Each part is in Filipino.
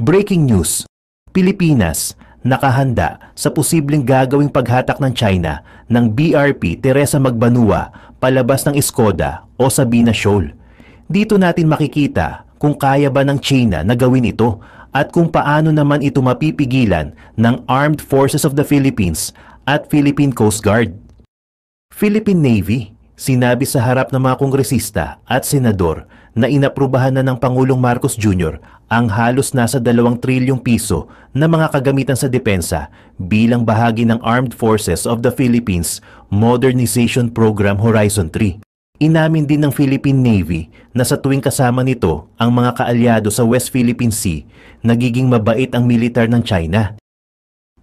Breaking news. Pilipinas nakahanda sa posibleng gagawing paghatak ng China ng BRP Teresa Magbanua palabas ng Skoda o Sabina Shoal. Dito natin makikita kung kaya ba ng China na gawin ito at kung paano naman ito mapipigilan ng Armed Forces of the Philippines at Philippine Coast Guard. Philippine Navy, sinabi sa harap ng mga kongresista at senador na inaprubahan na ng Pangulong Marcos Jr. ang halos nasa 2 trilyong piso na mga kagamitan sa depensa bilang bahagi ng Armed Forces of the Philippines Modernization Program Horizon 3. Inamin din ng Philippine Navy na sa tuwing kasama nito ang mga kaalyado sa West Philippine Sea, nagiging mabait ang militar ng China.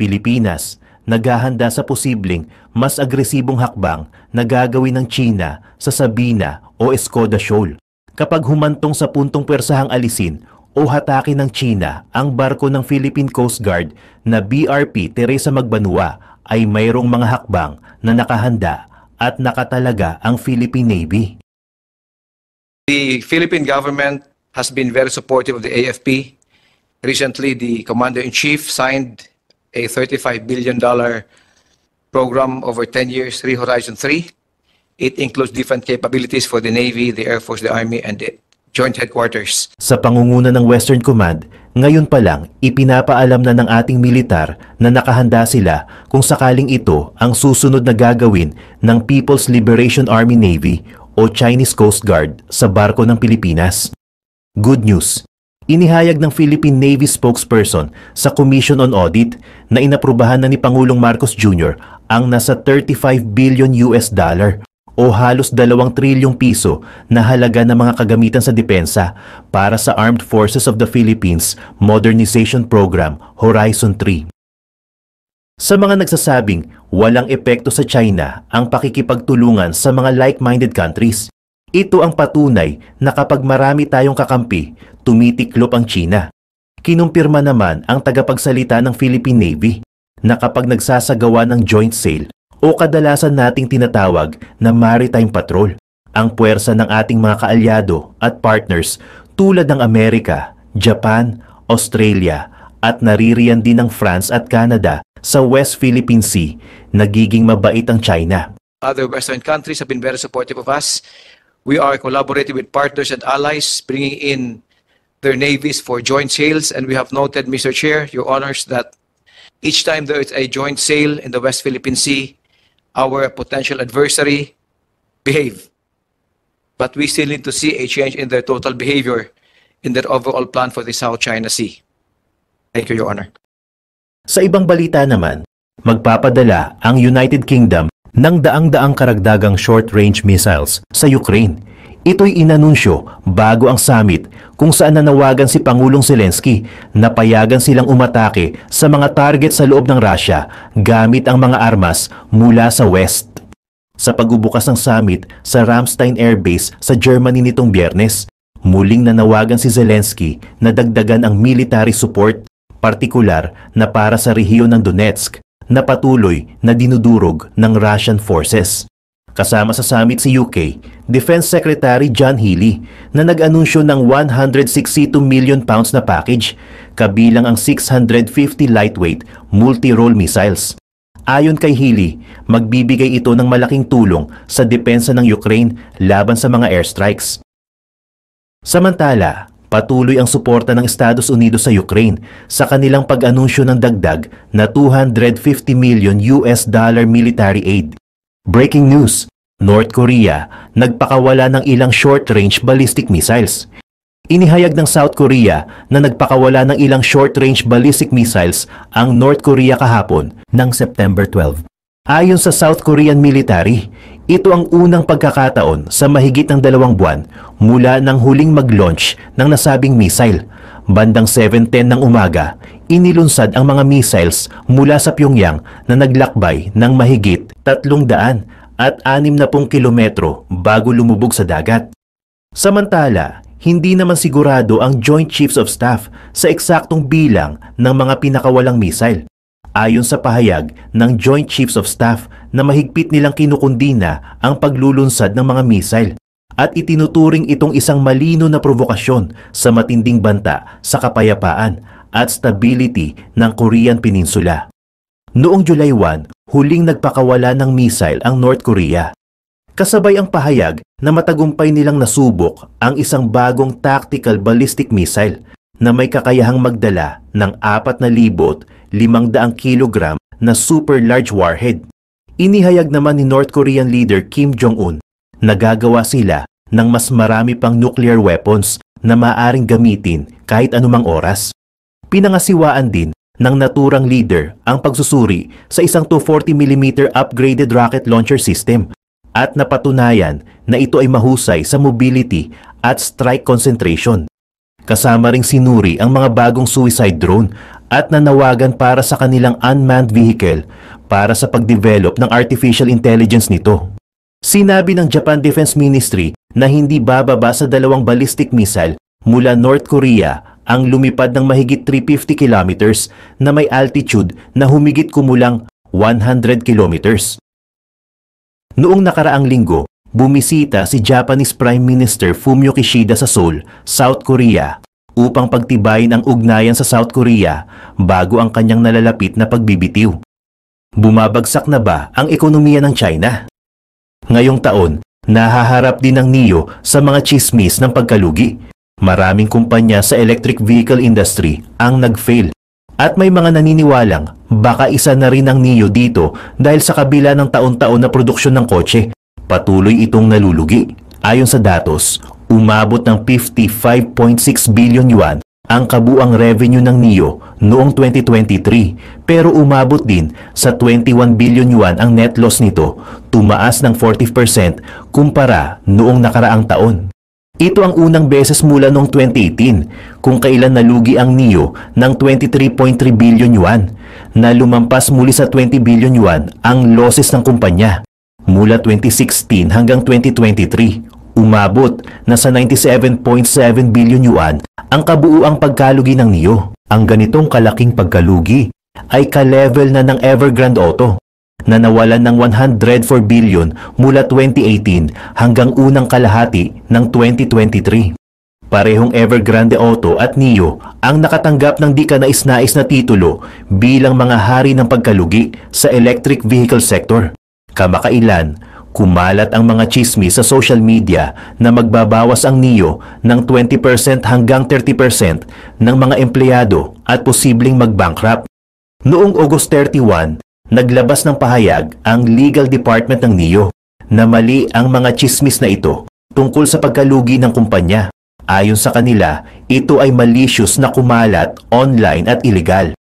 Pilipinas, naghahanda sa posibleng mas agresibong hakbang na gagawin ng China sa Sabina o Escoda Shoal kapag humantong sa puntong pwersahang alisin o hatakin ng China ang barko ng Philippine Coast Guard na BRP Teresa Magbanua ay mayroong mga hakbang na nakahanda at nakatalaga ang Philippine Navy. The Philippine government has been very supportive of the AFP. Recently, the Commander-in-Chief signed a $35 billion program over 10 years, Re-Horizon 3. It includes different capabilities for the Navy, the Air Force, the Army, and the Joint Headquarters. Sa pangunguna ng Western Command, ngayon pa lang ipinapaalam na ng ating militar na nakahanda sila kung sakaling ito ang susunod na gagawin ng People's Liberation Army Navy o Chinese Coast Guard sa barko ng Pilipinas. Good news! Inihayag ng Philippine Navy spokesperson sa Commission on Audit na inaprubahan na ni Pangulong Marcos Jr. ang nasa 35 billion US dollar o halos 2 trilyong piso na halaga ng mga kagamitan sa depensa para sa Armed Forces of the Philippines Modernization Program Horizon 3. Sa mga nagsasabing walang epekto sa China ang pakikipagtulungan sa mga like-minded countries, ito ang patunay na kapag marami tayong kakampi, tumitiklop ang China. Kinumpirma naman ang tagapagsalita ng Philippine Navy na kapag nagsasagawa ng joint sale, o kadalasan nating tinatawag na maritime patrol, ang puwersa ng ating mga kaalyado at partners tulad ng Amerika, Japan, Australia at naririyan din ng France at Canada sa West Philippine Sea, nagiging mabait ang China. Other Western countries have been very supportive of us. We are collaborating with partners and allies, bringing in their navies for joint sales. And we have noted, Mr. Chair, Your Honors, that each time there is a joint sale in the West Philippine Sea, our potential adversary behave. But we still need to see a change in their total behavior in their overall plan for the South China Sea. Thank you, Your Honor. Sa ibang balita naman, magpapadala ang United Kingdom ng daang-daang karagdagang short-range missiles sa Ukraine Ito'y inanunsyo bago ang summit kung saan nanawagan si Pangulong Zelensky na payagan silang umatake sa mga target sa loob ng Russia gamit ang mga armas mula sa West. Sa pagbubukas ng summit sa Ramstein Air Base sa Germany nitong biyernes, muling nanawagan si Zelensky na dagdagan ang military support, partikular na para sa rehiyon ng Donetsk na patuloy na dinudurog ng Russian forces. Kasama sa summit si UK, Defense Secretary John Healey na nag-anunsyo ng 162 million pounds na package kabilang ang 650 lightweight multi-role missiles. Ayon kay Healy, magbibigay ito ng malaking tulong sa depensa ng Ukraine laban sa mga airstrikes. Samantala, patuloy ang suporta ng Estados Unidos sa Ukraine sa kanilang pag-anunsyo ng dagdag na 250 million US dollar military aid. Breaking news, North Korea nagpakawala ng ilang short-range ballistic missiles. Inihayag ng South Korea na nagpakawala ng ilang short-range ballistic missiles ang North Korea kahapon ng September 12. Ayon sa South Korean military, ito ang unang pagkakataon sa mahigit ng dalawang buwan mula ng huling mag-launch ng nasabing missile. Bandang 7.10 ng umaga, inilunsad ang mga missiles mula sa Pyongyang na naglakbay ng mahigit 300 at anim na kilometro bago lumubog sa dagat. Samantala, hindi naman sigurado ang Joint Chiefs of Staff sa eksaktong bilang ng mga pinakawalang misil. Ayon sa pahayag ng Joint Chiefs of Staff na mahigpit nilang kinukundi ang paglulunsad ng mga misil at itinuturing itong isang malino na provokasyon sa matinding banta sa kapayapaan at stability ng Korean Peninsula. Noong July 1, huling nagpakawala ng missile ang North Korea. Kasabay ang pahayag na matagumpay nilang nasubok ang isang bagong tactical ballistic missile na may kakayahang magdala ng 4,500 kg na super large warhead. Inihayag naman ni North Korean leader Kim Jong-un na gagawa sila ng mas marami pang nuclear weapons na maaring gamitin kahit anumang oras. Pinangasiwaan din ng naturang leader ang pagsusuri sa isang 240mm upgraded rocket launcher system at napatunayan na ito ay mahusay sa mobility at strike concentration. Kasama ring sinuri ang mga bagong suicide drone at nanawagan para sa kanilang unmanned vehicle para sa pagdevelop ng artificial intelligence nito. Sinabi ng Japan Defense Ministry na hindi bababa sa dalawang ballistic missile mula North Korea ang lumipad ng mahigit 350 kilometers na may altitude na humigit kumulang 100 kilometers. Noong nakaraang linggo, bumisita si Japanese Prime Minister Fumio Kishida sa Seoul, South Korea upang pagtibayin ang ugnayan sa South Korea bago ang kanyang nalalapit na pagbibitiw. Bumabagsak na ba ang ekonomiya ng China? Ngayong taon, nahaharap din ang NIO sa mga chismis ng pagkalugi Maraming kumpanya sa electric vehicle industry ang nagfail at may mga naniniwalang baka isa na rin ang NIO dito dahil sa kabila ng taon-taon na produksyon ng kotse, patuloy itong nalulugi. Ayon sa datos, umabot ng 55.6 billion yuan ang kabuang revenue ng NIO noong 2023 pero umabot din sa 21 billion yuan ang net loss nito, tumaas ng 40% kumpara noong nakaraang taon. Ito ang unang beses mula noong 2018 kung kailan nalugi ang NIO ng 23.3 billion yuan na lumampas muli sa 20 billion yuan ang losses ng kumpanya. Mula 2016 hanggang 2023, umabot na sa 97.7 billion yuan ang kabuuang pagkalugi ng NIO. Ang ganitong kalaking pagkalugi ay ka-level na ng Evergrande Auto na nawalan ng 104 billion mula 2018 hanggang unang kalahati ng 2023. Parehong Evergrande Auto at NIO ang nakatanggap ng di kanais-nais na titulo bilang mga hari ng pagkalugi sa electric vehicle sector. Kamakailan, kumalat ang mga chismis sa social media na magbabawas ang NIO ng 20% hanggang 30% ng mga empleyado at posibleng magbankrupt. Noong August 31, naglabas ng pahayag ang legal department ng NIO na mali ang mga chismis na ito tungkol sa pagkalugi ng kumpanya. Ayon sa kanila, ito ay malicious na kumalat online at ilegal.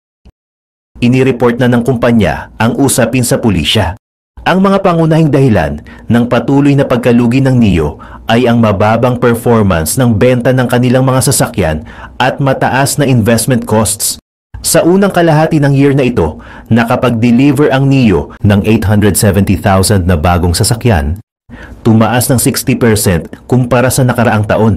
Inireport na ng kumpanya ang usapin sa pulisya. Ang mga pangunahing dahilan ng patuloy na pagkalugi ng NIO ay ang mababang performance ng benta ng kanilang mga sasakyan at mataas na investment costs. Sa unang kalahati ng year na ito, nakapag-deliver ang NIO ng 870,000 na bagong sasakyan, tumaas ng 60% kumpara sa nakaraang taon.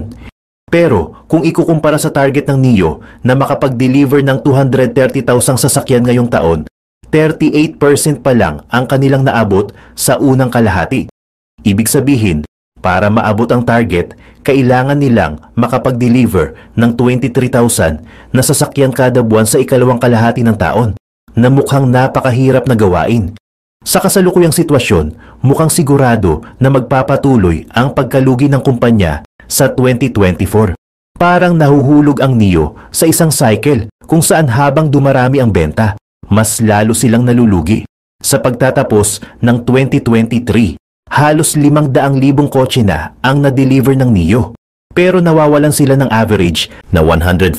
Pero kung ikukumpara sa target ng NIO na makapag-deliver ng 230,000 sasakyan ngayong taon, 38% pa lang ang kanilang naabot sa unang kalahati. Ibig sabihin, para maabot ang target, kailangan nilang makapag-deliver ng 23,000 na sasakyan kada buwan sa ikalawang kalahati ng taon na mukhang napakahirap na gawain. Sa kasalukuyang sitwasyon, mukhang sigurado na magpapatuloy ang pagkalugi ng kumpanya sa 2024. Parang nahuhulog ang NIO sa isang cycle kung saan habang dumarami ang benta, mas lalo silang nalulugi. Sa pagtatapos ng 2023, halos 500,000 kotse na ang na-deliver ng NIO. Pero nawawalan sila ng average na 140,000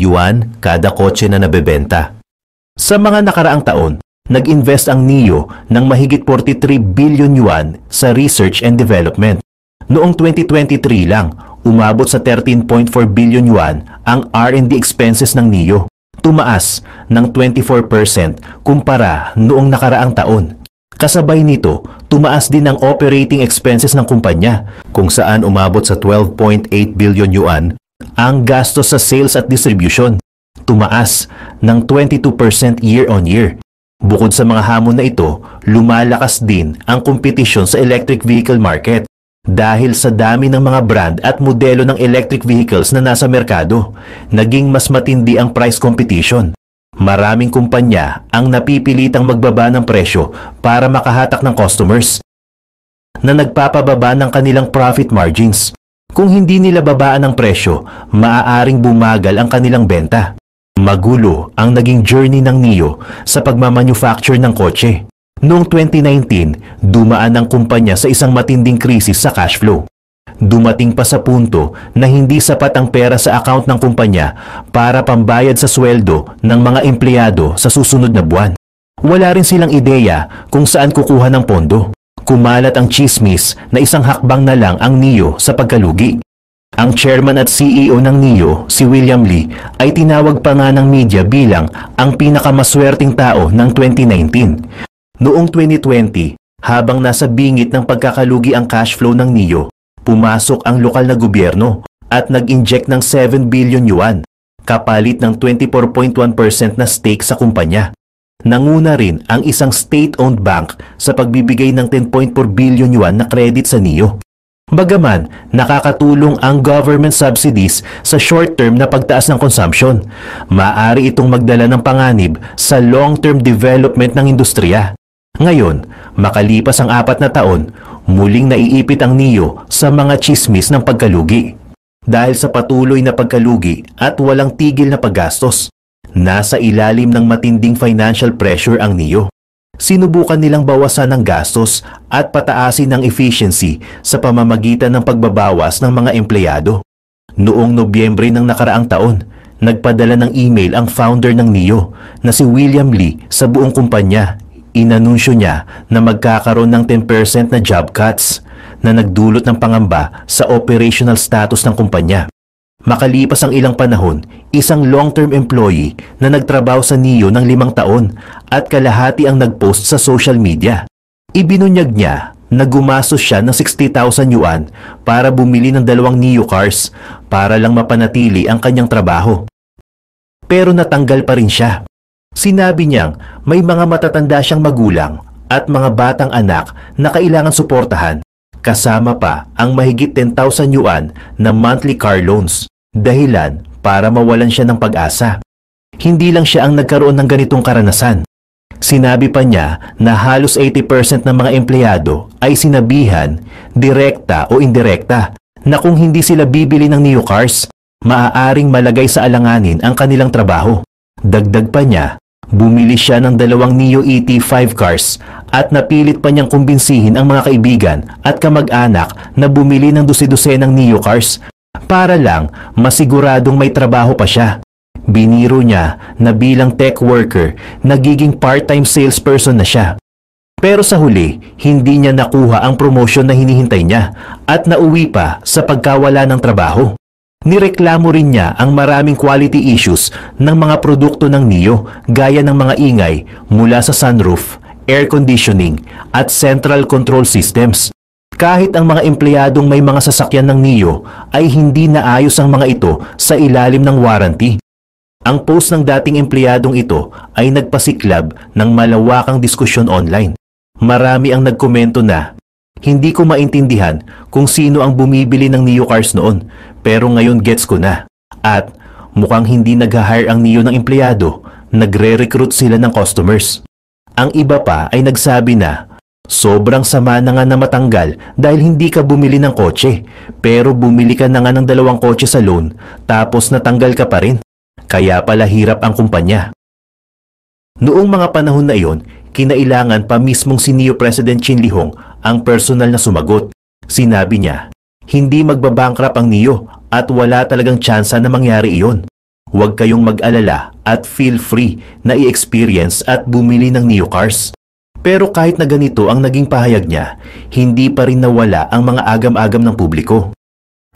yuan kada kotse na nabebenta. Sa mga nakaraang taon, nag-invest ang NIO ng mahigit 43 billion yuan sa research and development. Noong 2023 lang, umabot sa 13.4 billion yuan ang R&D expenses ng NIO. Tumaas ng 24% kumpara noong nakaraang taon. Kasabay nito, tumaas din ang operating expenses ng kumpanya kung saan umabot sa 12.8 billion yuan ang gastos sa sales at distribution. Tumaas ng 22% year-on-year. Bukod sa mga hamon na ito, lumalakas din ang kompetisyon sa electric vehicle market dahil sa dami ng mga brand at modelo ng electric vehicles na nasa merkado, naging mas matindi ang price competition. Maraming kumpanya ang napipilitang magbaba ng presyo para makahatak ng customers na nagpapababa ng kanilang profit margins. Kung hindi nila babaan ang presyo, maaaring bumagal ang kanilang benta. Magulo ang naging journey ng NIO sa pagmamanufacture ng kotse. Noong 2019, dumaan ang kumpanya sa isang matinding krisis sa cash flow. Dumating pa sa punto na hindi sapat ang pera sa account ng kumpanya para pambayad sa sweldo ng mga empleyado sa susunod na buwan. Wala rin silang ideya kung saan kukuha ng pondo. Kumalat ang chismis na isang hakbang na lang ang NIO sa pagkalugi. Ang chairman at CEO ng NIO, si William Lee, ay tinawag pa nga ng media bilang ang pinakamaswerting tao ng 2019. Noong 2020, habang nasa bingit ng pagkakalugi ang cash flow ng NIO, pumasok ang lokal na gobyerno at nag-inject ng 7 billion yuan, kapalit ng 24.1% na stake sa kumpanya. Nanguna rin ang isang state-owned bank sa pagbibigay ng 10.4 billion yuan na credit sa NIO. Bagaman, nakakatulong ang government subsidies sa short-term na pagtaas ng consumption. Maari itong magdala ng panganib sa long-term development ng industriya. Ngayon, makalipas ang apat na taon, muling naiipit ang niyo sa mga chismis ng pagkalugi. Dahil sa patuloy na pagkalugi at walang tigil na paggastos, nasa ilalim ng matinding financial pressure ang niyo. Sinubukan nilang bawasan ang gastos at pataasin ang efficiency sa pamamagitan ng pagbabawas ng mga empleyado. Noong Nobyembre ng nakaraang taon, nagpadala ng email ang founder ng NIO na si William Lee sa buong kumpanya inanunsyo niya na magkakaroon ng 10% na job cuts na nagdulot ng pangamba sa operational status ng kumpanya. Makalipas ang ilang panahon, isang long-term employee na nagtrabaho sa NIO ng limang taon at kalahati ang nagpost sa social media. Ibinunyag niya na gumastos siya ng 60,000 yuan para bumili ng dalawang NIO cars para lang mapanatili ang kanyang trabaho. Pero natanggal pa rin siya. Sinabi niyang may mga matatanda siyang magulang at mga batang anak na kailangan suportahan kasama pa ang mahigit 10,000 yuan na monthly car loans dahilan para mawalan siya ng pag-asa. Hindi lang siya ang nagkaroon ng ganitong karanasan. Sinabi pa niya na halos 80% ng mga empleyado ay sinabihan, direkta o indirekta, na kung hindi sila bibili ng new cars, maaaring malagay sa alanganin ang kanilang trabaho. Dagdag pa niya Bumili siya ng dalawang Neo ET5 cars at napilit pa niyang kumbinsihin ang mga kaibigan at kamag-anak na bumili ng dose-dose ng Neo cars para lang masiguradong may trabaho pa siya. Biniro niya na bilang tech worker, nagiging part-time salesperson na siya. Pero sa huli, hindi niya nakuha ang promotion na hinihintay niya at nauwi pa sa pagkawala ng trabaho. Nireklamo rin niya ang maraming quality issues ng mga produkto ng NIO gaya ng mga ingay mula sa sunroof, air conditioning at central control systems. Kahit ang mga empleyadong may mga sasakyan ng NIO ay hindi naayos ang mga ito sa ilalim ng warranty. Ang post ng dating empleyadong ito ay nagpasiklab ng malawakang diskusyon online. Marami ang nagkomento na, Hindi ko maintindihan kung sino ang bumibili ng NIO cars noon pero ngayon gets ko na. At mukhang hindi nag-hire ang niyo ng empleyado, nagre-recruit sila ng customers. Ang iba pa ay nagsabi na, sobrang sama na nga na matanggal dahil hindi ka bumili ng kotse, pero bumili ka na nga ng dalawang kotse sa loan, tapos natanggal ka pa rin. Kaya pala hirap ang kumpanya. Noong mga panahon na iyon, kinailangan pa mismong si Neo President Chin Lihong ang personal na sumagot. Sinabi niya, hindi magbabankrap ang Neo at wala talagang tsansa na mangyari iyon. Huwag kayong mag-alala at feel free na i-experience at bumili ng Neo Cars. Pero kahit na ganito ang naging pahayag niya, hindi pa rin nawala ang mga agam-agam ng publiko.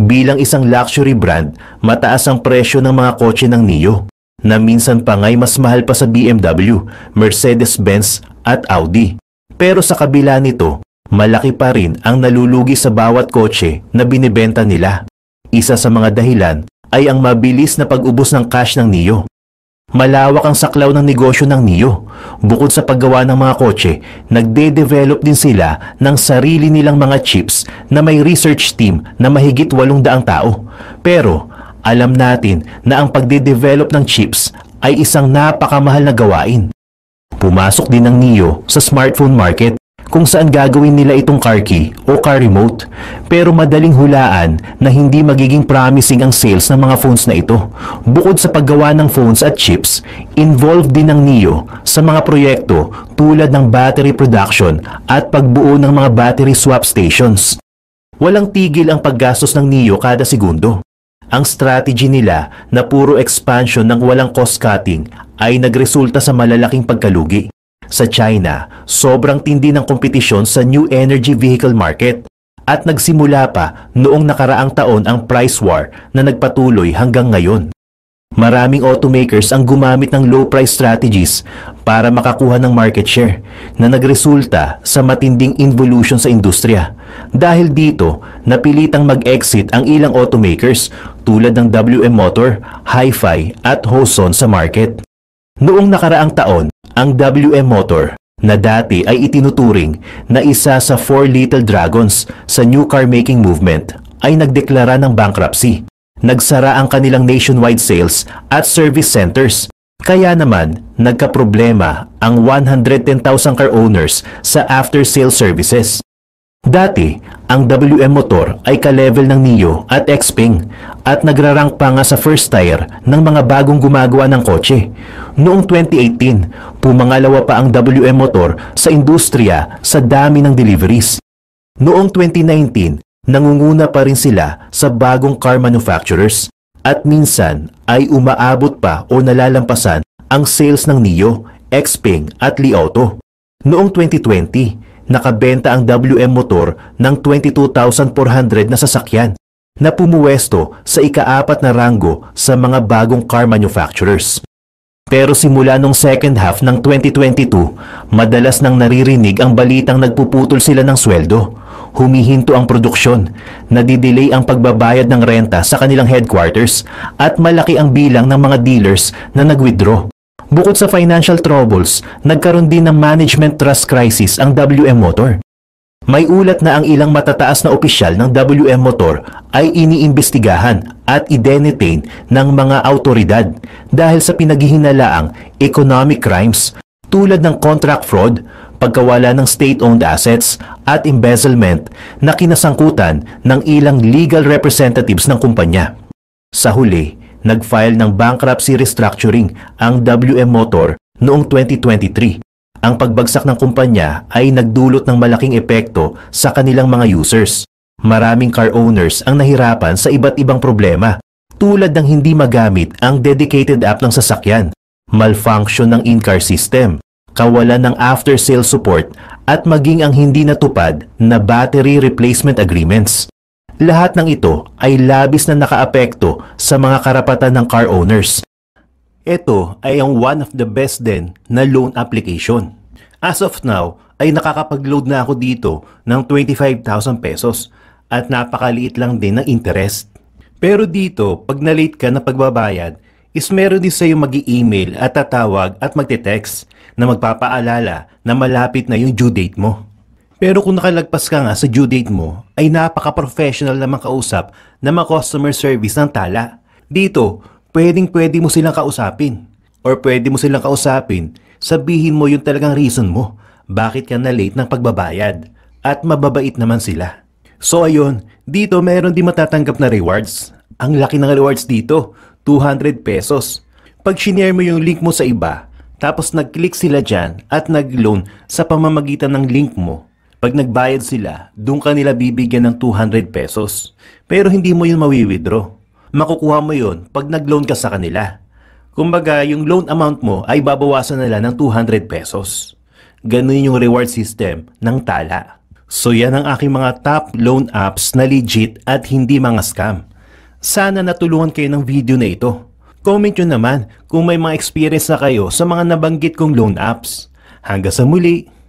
Bilang isang luxury brand, mataas ang presyo ng mga kotse ng Nio, na minsan pa ngay mas mahal pa sa BMW, Mercedes-Benz at Audi. Pero sa kabila nito, malaki pa rin ang nalulugi sa bawat kotse na binibenta nila. Isa sa mga dahilan ay ang mabilis na pag-ubos ng cash ng NIO. Malawak ang saklaw ng negosyo ng NIO. Bukod sa paggawa ng mga kotse, nagde-develop din sila ng sarili nilang mga chips na may research team na mahigit 800 tao. Pero alam natin na ang pagde-develop ng chips ay isang napakamahal na gawain. Pumasok din ang NIO sa smartphone market kung saan gagawin nila itong car key o car remote pero madaling hulaan na hindi magiging promising ang sales ng mga phones na ito. Bukod sa paggawa ng phones at chips, involved din ang NIO sa mga proyekto tulad ng battery production at pagbuo ng mga battery swap stations. Walang tigil ang paggastos ng NIO kada segundo. Ang strategy nila na puro expansion ng walang cost cutting ay nagresulta sa malalaking pagkalugi. Sa China, sobrang tindi ng kompetisyon sa new energy vehicle market at nagsimula pa noong nakaraang taon ang price war na nagpatuloy hanggang ngayon. Maraming automakers ang gumamit ng low price strategies para makakuha ng market share na nagresulta sa matinding involution sa industriya. Dahil dito, napilitang mag-exit ang ilang automakers tulad ng WM Motor, Hi-Fi at Hoson sa market. Noong nakaraang taon, ang WM motor na dati ay itinuturing na isa sa Four Little Dragons sa new car making movement ay nagdeklara ng bankruptcy. Nagsara ang kanilang nationwide sales at service centers. Kaya naman, nagkaproblema ang 110,000 car owners sa after-sale services. Dati, ang WM motor ay ka-level ng NIO at Xpeng at nagrarank pa nga sa first tier ng mga bagong gumagawa ng kotse. Noong 2018, pumangalawa pa ang WM motor sa industriya sa dami ng deliveries. Noong 2019, nangunguna pa rin sila sa bagong car manufacturers at minsan ay umaabot pa o nalalampasan ang sales ng NIO, Xpeng at Li Auto. Noong 2020, nakabenta ang WM Motor ng 22,400 na sasakyan na pumuwesto sa ikaapat na ranggo sa mga bagong car manufacturers. Pero simula nung second half ng 2022, madalas nang naririnig ang balitang nagpuputol sila ng sweldo, humihinto ang produksyon, nadidelay ang pagbabayad ng renta sa kanilang headquarters at malaki ang bilang ng mga dealers na nag-withdraw. Bukod sa financial troubles, nagkaroon din ng management trust crisis ang WM Motor. May ulat na ang ilang matataas na opisyal ng WM Motor ay iniimbestigahan at idenetain ng mga autoridad dahil sa pinaghihinalaang economic crimes tulad ng contract fraud, pagkawala ng state-owned assets at embezzlement na kinasangkutan ng ilang legal representatives ng kumpanya. Sa huli, nag-file ng bankruptcy restructuring ang WM Motor noong 2023. Ang pagbagsak ng kumpanya ay nagdulot ng malaking epekto sa kanilang mga users. Maraming car owners ang nahirapan sa iba't ibang problema tulad ng hindi magamit ang dedicated app ng sasakyan, malfunction ng in-car system, kawalan ng after-sale support at maging ang hindi natupad na battery replacement agreements. Lahat ng ito ay labis na nakaapekto sa mga karapatan ng car owners. Ito ay ang one of the best din na loan application. As of now, ay nakakapag-load na ako dito ng 25,000 pesos at napakaliit lang din ng interest. Pero dito, pag na-late ka na pagbabayad, is meron din sa'yo mag email at tatawag at magte-text na magpapaalala na malapit na yung due date mo. Pero kung nakalagpas ka nga sa due date mo, ay napaka-professional namang kausap ng mga customer service ng tala. Dito, pwedeng pwede mo silang kausapin. Or pwede mo silang kausapin, sabihin mo yung talagang reason mo. Bakit ka na late ng pagbabayad? At mababait naman sila. So ayun, dito meron din matatanggap na rewards. Ang laki ng rewards dito, 200 pesos. Pag shinare mo yung link mo sa iba, tapos nag-click sila dyan at nag-loan sa pamamagitan ng link mo, pag nagbayad sila, doon ka nila bibigyan ng 200 pesos. Pero hindi mo yun mawi-withdraw. Makukuha mo yun pag nag-loan ka sa kanila. Kumbaga, yung loan amount mo ay babawasan nila ng 200 pesos. Ganun yung reward system ng tala. So yan ang aking mga top loan apps na legit at hindi mga scam. Sana natulungan kayo ng video na ito. Comment nyo naman kung may mga experience na kayo sa mga nabanggit kong loan apps. Hanggang sa muli!